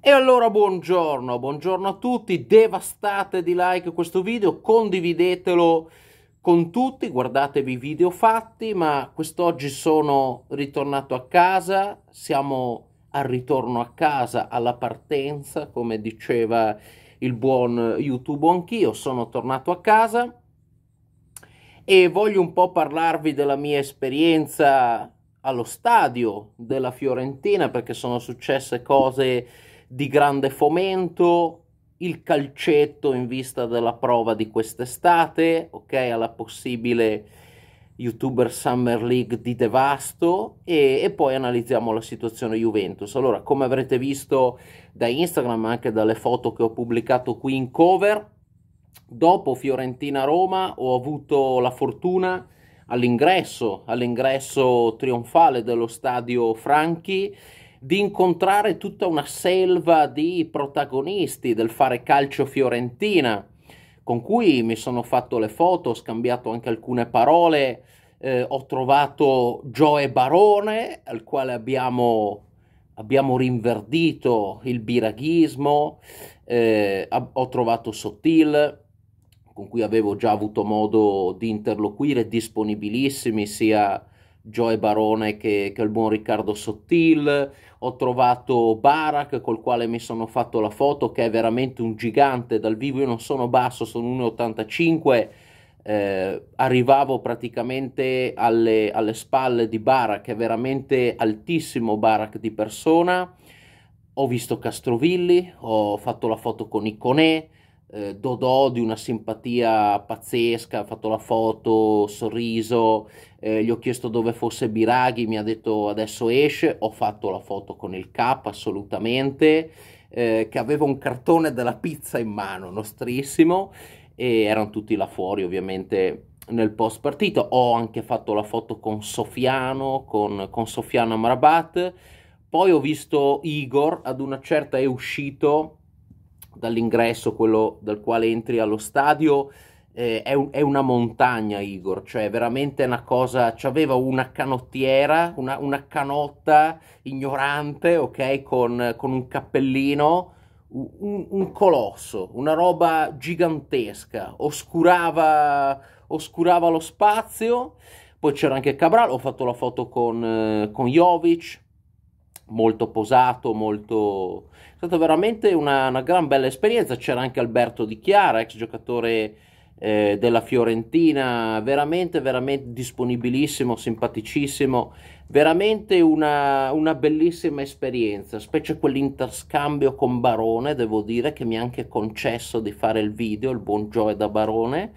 E allora buongiorno, buongiorno a tutti, devastate di like questo video, condividetelo con tutti, guardatevi i video fatti, ma quest'oggi sono ritornato a casa, siamo al ritorno a casa, alla partenza, come diceva il buon YouTube anch'io, sono tornato a casa e voglio un po' parlarvi della mia esperienza allo stadio della Fiorentina perché sono successe cose di grande fomento, il calcetto in vista della prova di quest'estate, ok, alla possibile YouTuber Summer League di devasto e, e, poi analizziamo la situazione Juventus. Allora, come avrete visto da Instagram, anche dalle foto che ho pubblicato qui in cover, dopo Fiorentina-Roma ho avuto la fortuna all'ingresso, all'ingresso trionfale dello stadio Franchi, di incontrare tutta una selva di protagonisti del fare calcio fiorentina, con cui mi sono fatto le foto, ho scambiato anche alcune parole, eh, ho trovato Joe Barone, al quale abbiamo, abbiamo rinverdito il biraghismo, eh, ho trovato Sottil, con cui avevo già avuto modo di interloquire, disponibilissimi sia Joe Barone che, che, è il buon Riccardo Sottil, ho trovato Barak col quale mi sono fatto la foto che è veramente un gigante dal vivo, io non sono basso, sono 1,85, eh, arrivavo praticamente alle, alle, spalle di Barak, è veramente altissimo Barak di persona, ho visto Castrovilli, ho fatto la foto con Iconè, eh, Dodò di una simpatia pazzesca, ha fatto la foto, sorriso, eh, gli ho chiesto dove fosse Biraghi, mi ha detto adesso esce, ho fatto la foto con il K assolutamente, eh, che aveva un cartone della pizza in mano, nostrissimo, e erano tutti là fuori ovviamente nel post partito, ho anche fatto la foto con Sofiano, con, con Sofiano Amrabat, poi ho visto Igor, ad una certa è uscito dall'ingresso, quello dal quale entri allo stadio, eh, è, un, è, una montagna, Igor, cioè veramente una cosa, c'aveva una canottiera, una, una canotta ignorante, ok, con, con un cappellino, un, un, colosso, una roba gigantesca, oscurava, oscurava lo spazio, poi c'era anche Cabral, ho fatto la foto con, eh, con Jovic, molto posato, molto... è stata veramente una, una, gran bella esperienza, c'era anche Alberto Di Chiara, ex giocatore eh, della Fiorentina, veramente, veramente disponibilissimo, simpaticissimo, veramente una, una bellissima esperienza, specie quell'interscambio con Barone, devo dire che mi ha anche concesso di fare il video, il buon Joe da Barone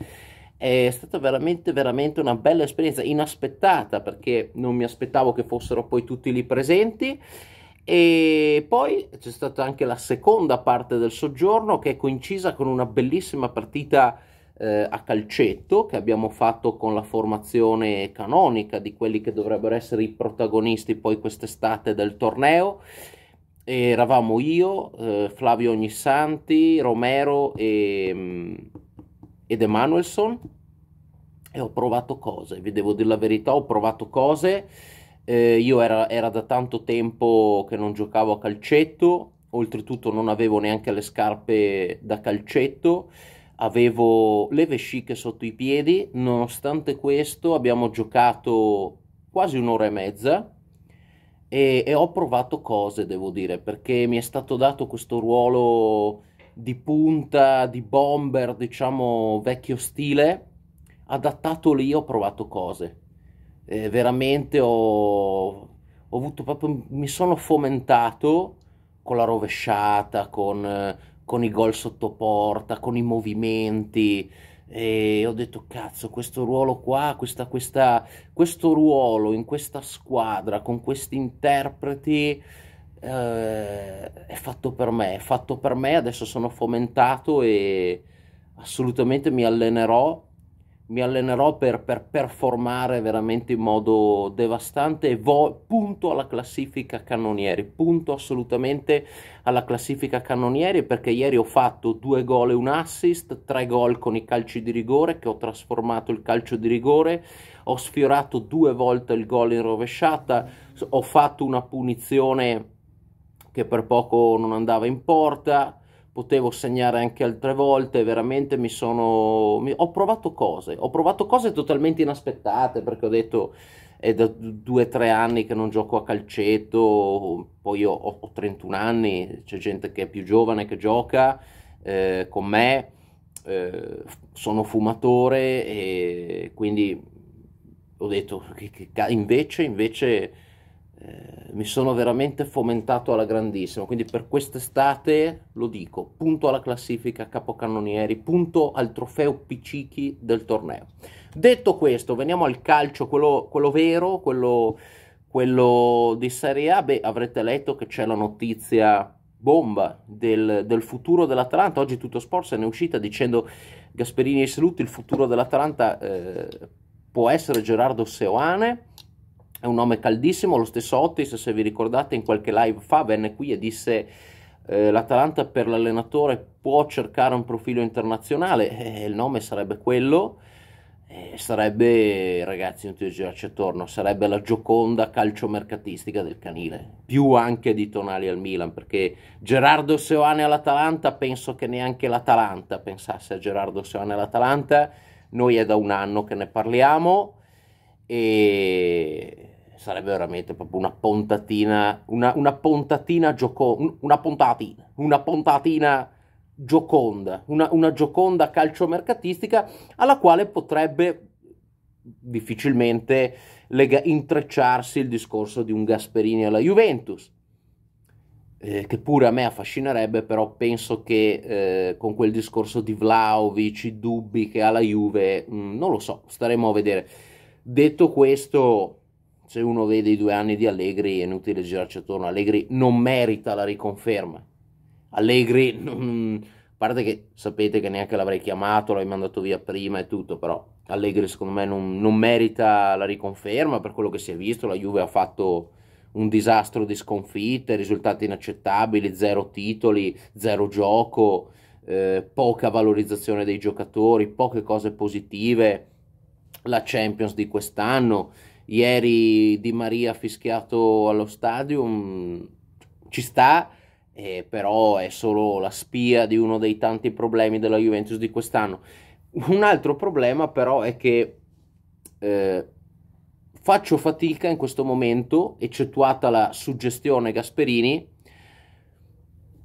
è stata veramente, veramente una bella esperienza, inaspettata perché non mi aspettavo che fossero poi tutti lì presenti. E poi c'è stata anche la seconda parte del soggiorno che è coincisa con una bellissima partita eh, a calcetto che abbiamo fatto con la formazione canonica di quelli che dovrebbero essere i protagonisti poi quest'estate del torneo. E eravamo io, eh, Flavio Ognissanti, Romero e. Mh, mm, ed Emanuelson e eh, ho provato cose, vi devo dire la verità, ho provato cose, eh, io era, era da tanto tempo che non giocavo a calcetto, oltretutto non avevo neanche le scarpe da calcetto, avevo le vesciche sotto i piedi, nonostante questo abbiamo giocato quasi un'ora e mezza e, e ho provato cose, devo dire, perché mi è stato dato questo ruolo di punta, di bomber, diciamo vecchio stile, adattato lì ho provato cose. Eh, veramente ho, ho avuto proprio, mi sono fomentato con la rovesciata, con, con i gol sottoporta, con i movimenti e ho detto cazzo questo ruolo qua, questa, questa, questo ruolo in questa squadra con questi interpreti eh, è fatto per me, è fatto per me, adesso sono fomentato e assolutamente mi allenerò, mi allenerò per, per performare veramente in modo devastante e vo- punto alla classifica cannonieri, punto assolutamente alla classifica cannonieri perché ieri ho fatto due gol e un assist, tre gol con i calci di rigore che ho trasformato il calcio di rigore, ho sfiorato due volte il gol in rovesciata, ho fatto una punizione che per poco non andava in porta, potevo segnare anche altre volte, veramente mi sono... Mi, ho provato cose, ho provato cose totalmente inaspettate perché ho detto è da due o tre anni che non gioco a calcetto, poi ho, ho 31 anni, c'è gente che è più giovane che gioca eh, con me, eh, sono fumatore e quindi ho detto che, che invece, invece eh, mi sono veramente fomentato alla grandissima, quindi per quest'estate lo dico, punto alla classifica capocannonieri, punto al trofeo Piccichi del torneo. Detto questo, veniamo al calcio, quello, quello vero, quello, quello, di Serie A, beh avrete letto che c'è la notizia bomba del, del futuro dell'Atalanta, oggi tutto sport se ne è uscita dicendo Gasperini e Saluti, il futuro dell'Atalanta eh, può essere Gerardo Seoane, è un nome caldissimo, lo stesso Otis se vi ricordate in qualche live fa venne qui e disse eh, l'Atalanta per l'allenatore può cercare un profilo internazionale e eh, il nome sarebbe quello e sarebbe, ragazzi, non ti girarci attorno, sarebbe la gioconda calciomercatistica del canile, più anche di Tonali al Milan, perché Gerardo Seoane all'Atalanta, penso che neanche l'Atalanta pensasse a Gerardo Seoane all'Atalanta, noi è da un anno che ne parliamo e sarebbe veramente proprio una puntatina, una, una puntatina gioconda, una puntatina, una puntatina gioconda, una, una gioconda calciomercatistica alla quale potrebbe difficilmente lega- intrecciarsi il discorso di un Gasperini alla Juventus, eh, che pure a me affascinerebbe, però penso che eh, con quel discorso di Vlaovic, i dubbi che ha la Juve, mh, mm, non lo so, staremo a vedere. Detto questo, se uno vede i due anni di Allegri è inutile girarci attorno, Allegri non merita la riconferma, Allegri, a parte che sapete che neanche l'avrei chiamato, l'hai mandato via prima e tutto, però Allegri secondo me non, non merita la riconferma per quello che si è visto, la Juve ha fatto un disastro di sconfitte, risultati inaccettabili, zero titoli, zero gioco, eh, poca valorizzazione dei giocatori, poche cose positive, la Champions di quest'anno Ieri Di Maria ha fischiato allo stadio, ci sta, eh, però è solo la spia di uno dei tanti problemi della Juventus di quest'anno. Un altro problema però è che eh, faccio fatica in questo momento, eccettuata la suggestione Gasperini,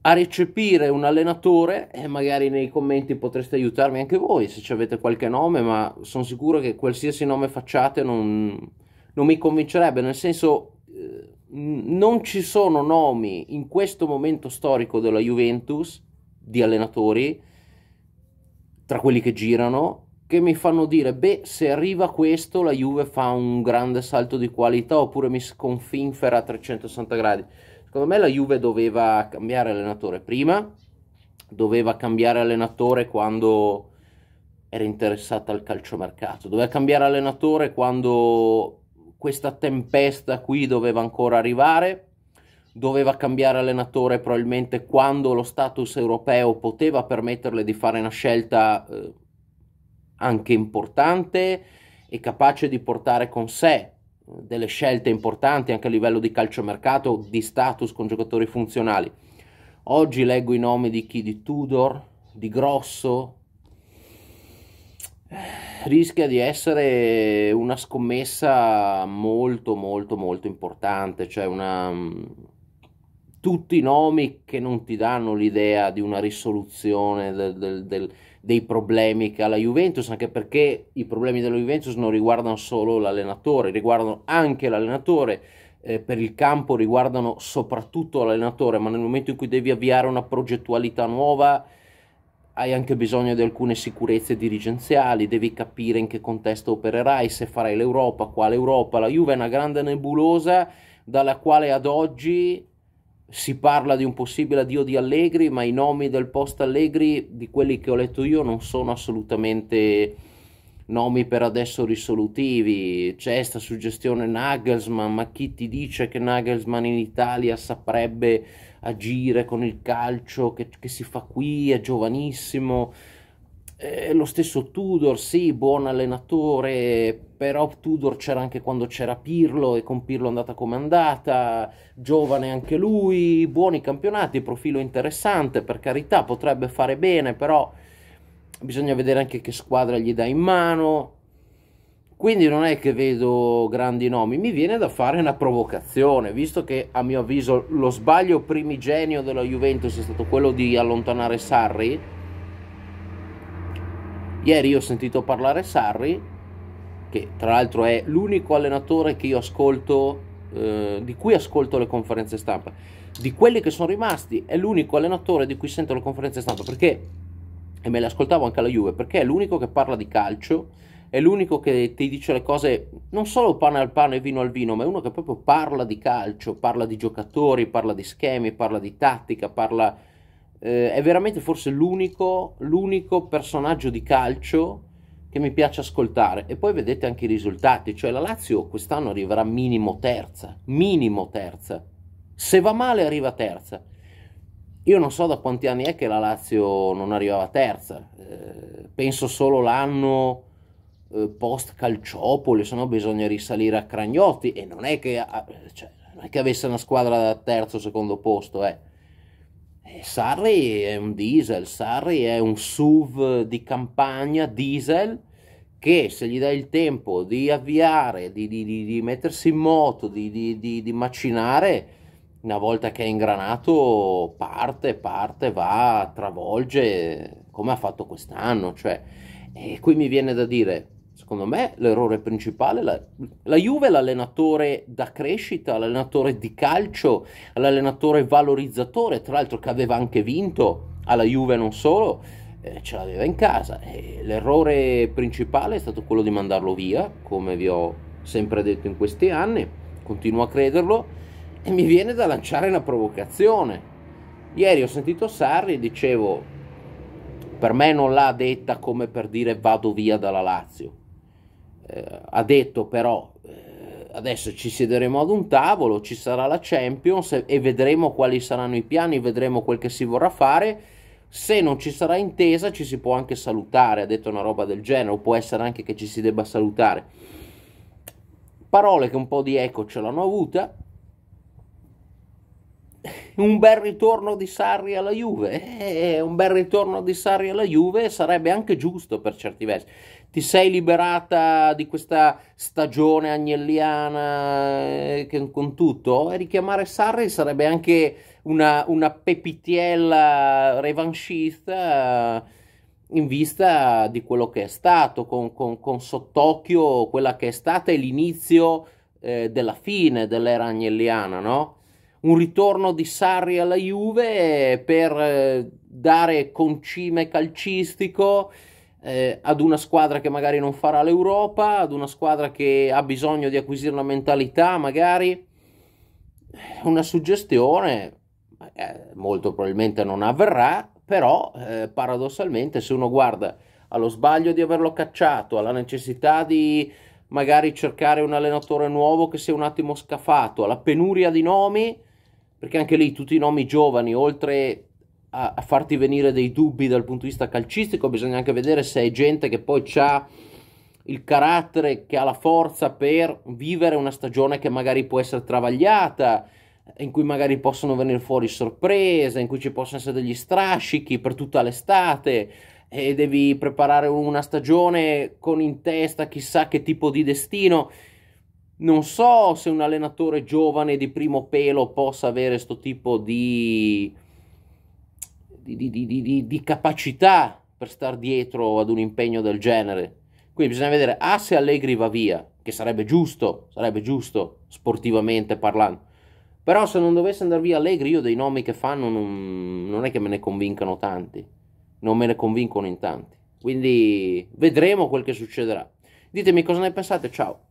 a recepire un allenatore e magari nei commenti potreste aiutarmi anche voi se avete qualche nome, ma sono sicuro che qualsiasi nome facciate non, non mi convincerebbe, nel senso eh, non ci sono nomi in questo momento storico della Juventus di allenatori tra quelli che girano che mi fanno dire beh se arriva questo la Juve fa un grande salto di qualità oppure mi sconfinfera a 360 gradi secondo me la Juve doveva cambiare allenatore prima doveva cambiare allenatore quando era interessata al calciomercato doveva cambiare allenatore quando questa tempesta qui doveva ancora arrivare, doveva cambiare allenatore probabilmente quando lo status europeo poteva permetterle di fare una scelta eh, anche importante e capace di portare con sé eh, delle scelte importanti anche a livello di calciomercato, di status con giocatori funzionali. Oggi leggo i nomi di chi? Di Tudor, di Grosso. Eh, rischia di essere una scommessa molto molto molto importante, cioè una... Mm, tutti i nomi che non ti danno l'idea di una risoluzione del, del, del, dei problemi che ha la Juventus, anche perché i problemi della Juventus non riguardano solo l'allenatore, riguardano anche l'allenatore, eh, per il campo riguardano soprattutto l'allenatore, ma nel momento in cui devi avviare una progettualità nuova hai anche bisogno di alcune sicurezze dirigenziali, devi capire in che contesto opererai, se farai l'Europa, quale Europa. La Juve è una grande nebulosa dalla quale ad oggi si parla di un possibile addio di Allegri, ma i nomi del post Allegri, di quelli che ho letto io, non sono assolutamente nomi per adesso risolutivi. C'è questa suggestione Nagelsmann, ma chi ti dice che Nagelsmann in Italia saprebbe agire con il calcio che, che si fa qui, è giovanissimo. Eh, lo stesso Tudor, sì, buon allenatore, però Tudor c'era anche quando c'era Pirlo e con Pirlo è andata come è andata, giovane anche lui, buoni campionati, profilo interessante, per carità, potrebbe fare bene, però bisogna vedere anche che squadra gli dà in mano quindi non è che vedo grandi nomi, mi viene da fare una provocazione, visto che a mio avviso lo sbaglio primigenio della Juventus è stato quello di allontanare Sarri. Ieri ho sentito parlare Sarri, che tra l'altro è l'unico allenatore che io ascolto, eh, di cui ascolto le conferenze stampa. Di quelli che sono rimasti è l'unico allenatore di cui sento le conferenze stampa, perché, e me le ascoltavo anche alla Juve, perché è l'unico che parla di calcio è l'unico che ti dice le cose non solo pane al pane e vino al vino, ma è uno che proprio parla di calcio, parla di giocatori, parla di schemi, parla di tattica, parla... Eh, è veramente forse l'unico, l'unico personaggio di calcio che mi piace ascoltare. E poi vedete anche i risultati, cioè la Lazio quest'anno arriverà minimo terza, minimo terza. Se va male arriva terza. Io non so da quanti anni è che la Lazio non arrivava terza, eh, penso solo l'anno eh, post Calciopoli, se no bisogna risalire a Cragnotti e non è che, cioè, non è che avesse una squadra da terzo o secondo posto, eh. eh. Sarri è un diesel, Sarri è un SUV di campagna diesel che se gli dai il tempo di avviare, di, di, di, di mettersi in moto, di, macinare, una volta che è ingranato parte, parte, va, travolge, come ha fatto quest'anno. Cioè, e qui mi viene da dire, Secondo me l'errore principale, la, la Juve è l'allenatore da crescita, l'allenatore di calcio, l'allenatore valorizzatore, tra l'altro che aveva anche vinto alla Juve non solo, eh, ce l'aveva in casa. E l'errore principale è stato quello di mandarlo via, come vi ho sempre detto in questi anni, continuo a crederlo e mi viene da lanciare una provocazione. Ieri ho sentito Sarri e dicevo, per me non l'ha detta come per dire vado via dalla Lazio eh, ha detto però eh, adesso ci siederemo ad un tavolo, ci sarà la Champions e vedremo quali saranno i piani, vedremo quel che si vorrà fare. Se non ci sarà intesa ci si può anche salutare, ha detto una roba del genere, o può essere anche che ci si debba salutare. Parole che un po' di eco ce l'hanno avuta. Un bel ritorno di Sarri alla Juve, eh, un bel ritorno di Sarri alla Juve sarebbe anche giusto per certi versi ti sei liberata di questa stagione agnelliana eh, con tutto? E richiamare Sarri sarebbe anche una, una pepitiella revanchista eh, in vista di quello che è stato, con, con, con sott'occhio quella che è stata e l'inizio eh, della fine dell'era agnelliana, no? Un ritorno di Sarri alla Juve per eh, dare concime calcistico eh, ad una squadra che magari non farà l'Europa, ad una squadra che ha bisogno di acquisire una mentalità, magari eh, una suggestione eh, molto probabilmente non avverrà, però eh, paradossalmente se uno guarda allo sbaglio di averlo cacciato, alla necessità di magari cercare un allenatore nuovo che sia un attimo scafato, alla penuria di nomi, perché anche lì tutti i nomi giovani, oltre a, a, farti venire dei dubbi dal punto di vista calcistico, bisogna anche vedere se è gente che poi ha il carattere, che ha la forza per vivere una stagione che magari può essere travagliata, in cui magari possono venire fuori sorprese, in cui ci possono essere degli strascichi per tutta l'estate e devi preparare una stagione con in testa chissà che tipo di destino. Non so se un allenatore giovane di primo pelo possa avere questo tipo di di, di, di capacità per star dietro ad un impegno del genere. Quindi bisogna vedere A ah, se Allegri va via, che sarebbe giusto, sarebbe giusto sportivamente parlando. Però se non dovesse andare via Allegri, io dei nomi che fanno non, non è che me ne convincano tanti, non me ne convincono in tanti. Quindi vedremo quel che succederà. Ditemi cosa ne pensate, ciao.